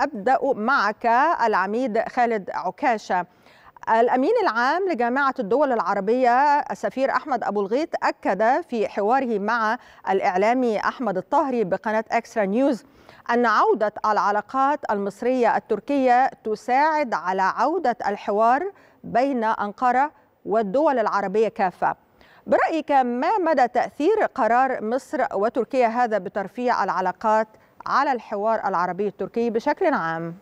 أبدأ معك العميد خالد عكاشة الأمين العام لجامعة الدول العربية السفير أحمد أبو الغيط أكد في حواره مع الإعلامي أحمد الطهري بقناة أكسترا نيوز أن عودة العلاقات المصرية التركية تساعد على عودة الحوار بين أنقرة والدول العربية كافة برأيك ما مدى تأثير قرار مصر وتركيا هذا بترفيع العلاقات على الحوار العربي التركي بشكل عام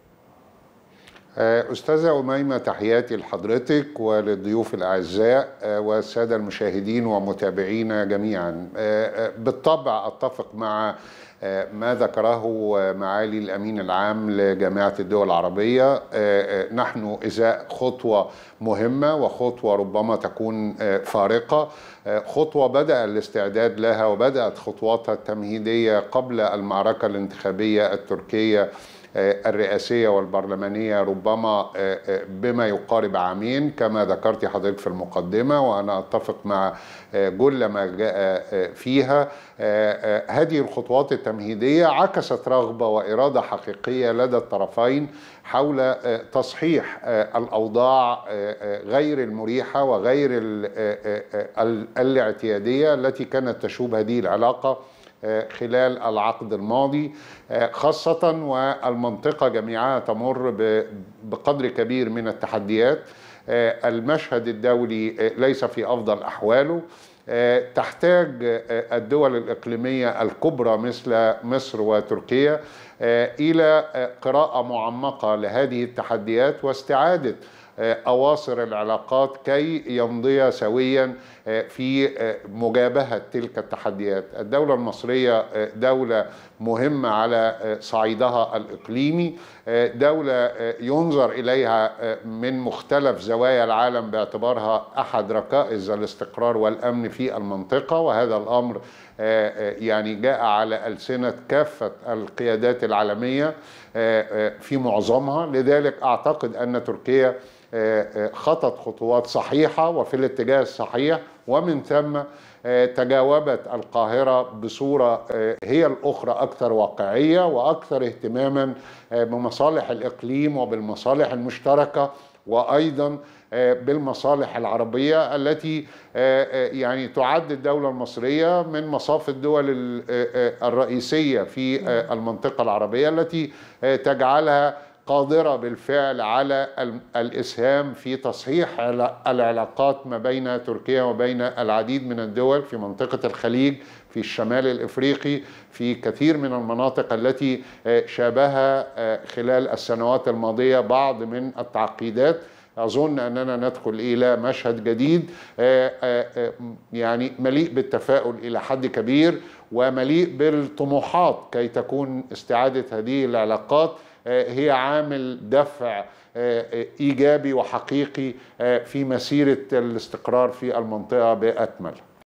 آه، أستاذة أميمة تحياتي لحضرتك وللضيوف الأعزاء آه، والسادة المشاهدين ومتابعينا جميعا آه، بالطبع أتفق مع ما ذكره معالي الأمين العام لجامعة الدول العربية نحن إزاء خطوة مهمة وخطوة ربما تكون فارقة خطوة بدأ الاستعداد لها وبدأت خطواتها التمهيدية قبل المعركة الانتخابية التركية آه، الرئاسية والبرلمانية ربما آه، آه، بما يقارب عامين كما ذكرت حضرتك في المقدمة وأنا أتفق مع جل ما جاء فيها هذه الخطوات التمهيدية عكست رغبة وإرادة حقيقية لدى الطرفين حول تصحيح الأوضاع غير المريحة وغير الاعتيادية التي كانت تشوب هذه العلاقة آه، خلال العقد الماضي آه، خاصة والمنطقة جميعها تمر بقدر كبير من التحديات آه، المشهد الدولي ليس في أفضل أحواله تحتاج الدول الإقليمية الكبرى مثل مصر وتركيا إلى قراءة معمقة لهذه التحديات واستعادة آه، اواصر العلاقات كي يمضي سويا آه، في آه، مجابهه تلك التحديات. الدوله المصريه دوله مهمه على صعيدها الاقليمي، دوله ينظر اليها من مختلف زوايا العالم باعتبارها احد ركائز الاستقرار والامن في المنطقه وهذا الامر يعني جاء على السنه كافه القيادات العالميه في معظمها، لذلك اعتقد ان تركيا آه، آه، خطت خطوات صحيحه وفي الاتجاه الصحيح ومن ثم آه، تجاوبت القاهره بصوره هي الاخرى اكثر واقعيه واكثر اهتماما بمصالح الاقليم وبالمصالح المشتركه وايضا بالمصالح العربيه التي يعني تعد الدوله المصريه من مصاف الدول الرئيسيه في المنطقه العربيه التي تجعلها قادرة بالفعل على الإسهام في تصحيح العلاقات ما بين تركيا وبين العديد من الدول في منطقة الخليج في الشمال الإفريقي في كثير من المناطق التي آه، شابها آه، خلال السنوات الماضية بعض من التعقيدات أظن أننا ندخل إلى مشهد جديد آه، يعني مليء بالتفاؤل إلى حد كبير ومليء بالطموحات كي تكون استعادة هذه العلاقات آه، هي عامل دفع آه، آه، ايجابي وحقيقي في مسيره الاستقرار في المنطقه باكملها